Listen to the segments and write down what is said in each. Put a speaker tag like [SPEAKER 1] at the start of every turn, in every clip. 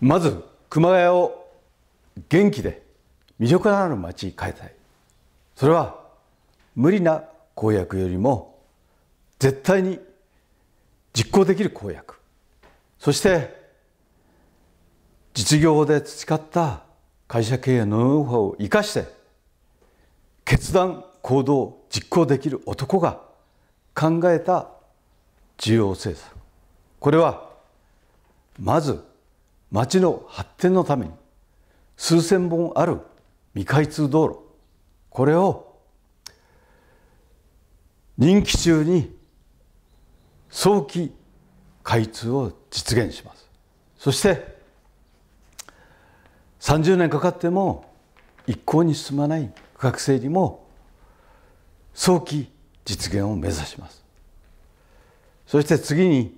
[SPEAKER 1] まず熊谷を元気で魅力のある町に変えたいそれは無理な公約よりも絶対に実行できる公約そして実業で培った会社経営のノウハウを生かして決断行動実行できる男が考えた重要政策これはまず町の発展のために数千本ある未開通道路これを任期中に早期開通を実現しますそして30年かかっても一向に進まない区画整理も早期実現を目指しますそして次に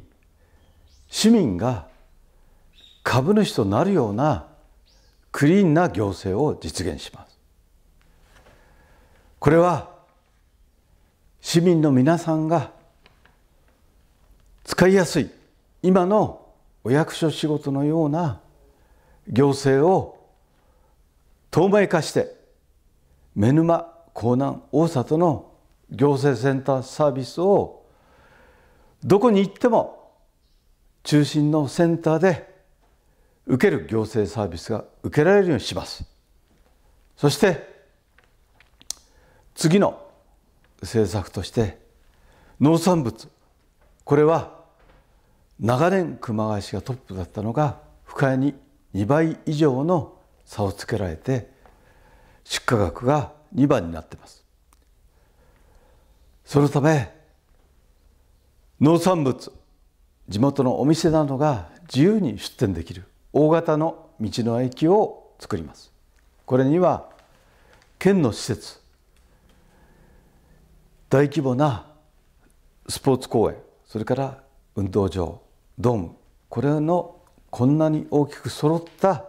[SPEAKER 1] 市民が株主となるようなクリーンな行政を実現しますこれは市民の皆さんが使いやすい今のお役所仕事のような行政を透明化して目沼江南大里の行政センターサービスをどこに行っても中心のセンターで受ける行政サービスが受けられるようにしますそして次の政策として農産物これは長年熊谷市がトップだったのが深谷に2倍以上の差をつけられて出荷額が2番になっていますそのため農産物地元のお店などが自由に出店できる大型の道の駅を作りますこれには県の施設大規模なスポーツ公園それから運動場ドームこれのこんなに大きく揃った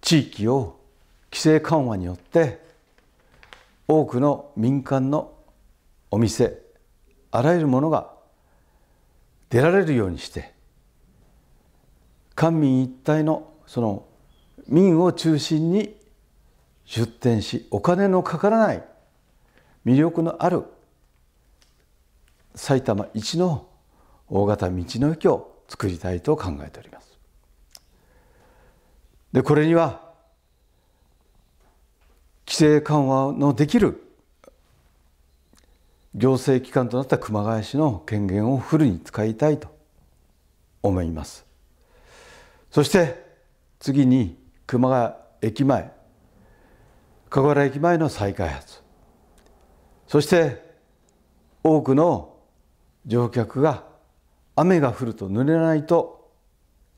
[SPEAKER 1] 地域を規制緩和によって多くの民間のお店あらゆるものが出られるようにして官民一体のその民を中心に出店しお金のかからない魅力のある埼玉一の大型道の駅を作りたいと考えております。でこれには規制緩和のできる行政機関となった熊谷市の権限をフルに使いたいと思います。そして次に熊谷駅前香原駅前の再開発そして多くの乗客が雨が降ると濡れないと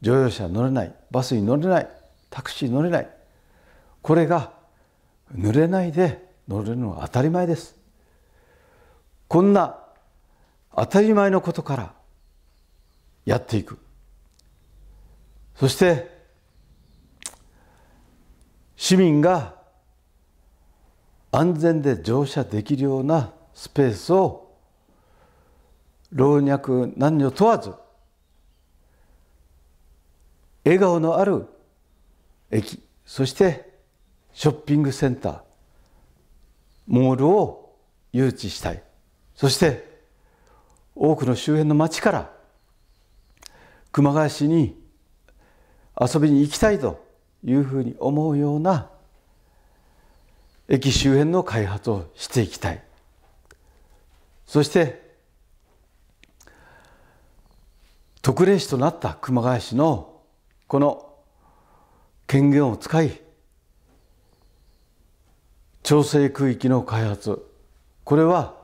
[SPEAKER 1] 乗用車乗れないバスに乗れないタクシー乗れないこれが濡れないで乗れるのは当たり前ですこんな当たり前のことからやっていくそして市民が安全で乗車できるようなスペースを老若男女問わず笑顔のある駅そしてショッピングセンターモールを誘致したいそして多くの周辺の町から熊谷市に遊びに行きたいというふうに思うような駅周辺の開発をしていきたいそして特例市となった熊谷市のこの権限を使い調整区域の開発これは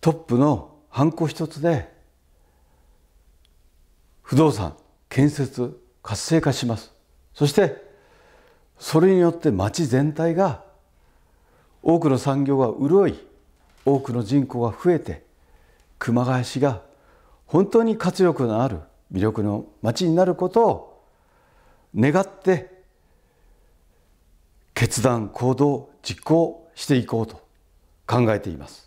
[SPEAKER 1] トップのハンコ一つで不動産建設活性化しますそしてそれによって町全体が多くの産業が潤い多くの人口が増えて熊谷市が本当に活力のある魅力の町になることを願って決断行動実行していこうと考えています。